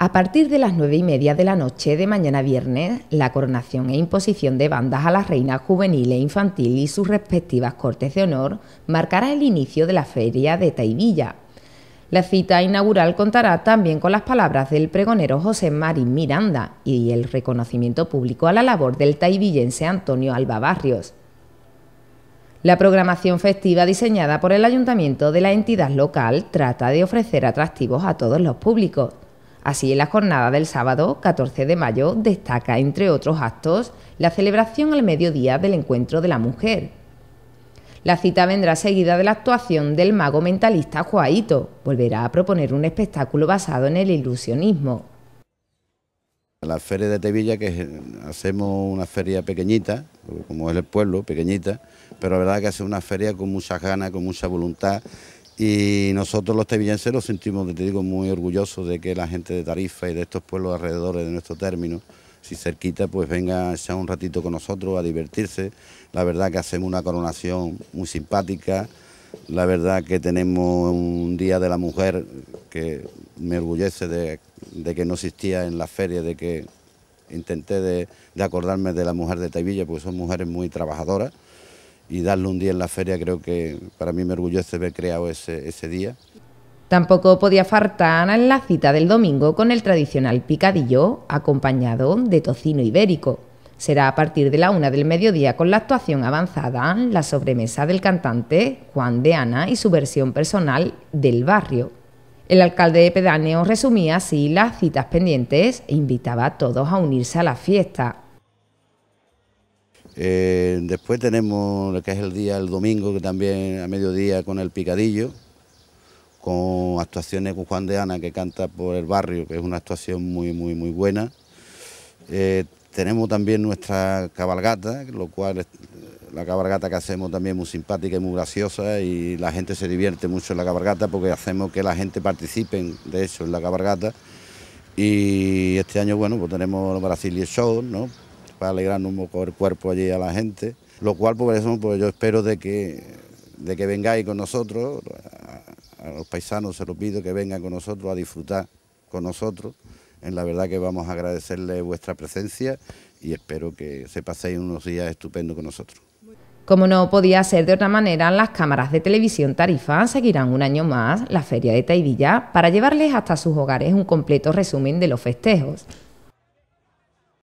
A partir de las nueve y media de la noche de mañana viernes, la coronación e imposición de bandas a las reina juvenil e infantil y sus respectivas cortes de honor marcará el inicio de la feria de Taivilla. La cita inaugural contará también con las palabras del pregonero José Marín Miranda y el reconocimiento público a la labor del taivillense Antonio Alba Barrios. La programación festiva diseñada por el ayuntamiento de la entidad local trata de ofrecer atractivos a todos los públicos Así, en la jornada del sábado 14 de mayo destaca, entre otros actos, la celebración al mediodía del Encuentro de la Mujer. La cita vendrá seguida de la actuación del mago mentalista Juaito. Volverá a proponer un espectáculo basado en el ilusionismo. La feria de Tevilla, que hacemos una feria pequeñita, como es el pueblo, pequeñita, pero la verdad que hace una feria con muchas ganas, con mucha voluntad y nosotros los tevillenses nos sentimos, te digo, muy orgullosos de que la gente de Tarifa y de estos pueblos alrededores de nuestro término, si cerquita, pues venga a un ratito con nosotros a divertirse. La verdad que hacemos una coronación muy simpática, la verdad que tenemos un Día de la Mujer que me orgullece de, que no existía en la feria, de que intenté de, acordarme de la mujer de Tevilla, porque son mujeres muy trabajadoras y darle un día en la feria creo que para mí me orgullece haber creado ese, día. Tampoco podía faltar en la cita del domingo con el tradicional picadillo acompañado de tocino ibérico. Será a partir de la una del mediodía con la actuación avanzada, la sobremesa del cantante Juan de Ana y su versión personal del barrio. El alcalde de Pedáneo resumía así las citas pendientes e invitaba a todos a unirse a la fiesta, eh, después tenemos lo que es el día, el domingo, que también a mediodía con el picadillo, con actuaciones con Juan de Ana, que canta por el barrio, que es una actuación muy, muy, muy buena. Eh, tenemos también nuestra cabalgata, lo cual la cabalgata que hacemos también muy simpática y muy graciosa y la gente se divierte mucho en la cabalgata porque hacemos que la gente participe, de eso en la cabalgata. Y este año, bueno, pues tenemos Brasil y el Show, ¿no? para alegrarnos un poco el cuerpo allí a la gente, lo cual pues, por eso pues yo espero de que, de que vengáis con nosotros, a, los paisanos se los pido que vengan con nosotros a disfrutar con nosotros, en la verdad que vamos a agradecerle vuestra presencia y espero que se paséis unos días estupendos con nosotros. Como no podía ser de otra manera, las cámaras de televisión Tarifa seguirán un año más la Feria de Taivilla para llevarles hasta sus hogares un completo resumen de los festejos.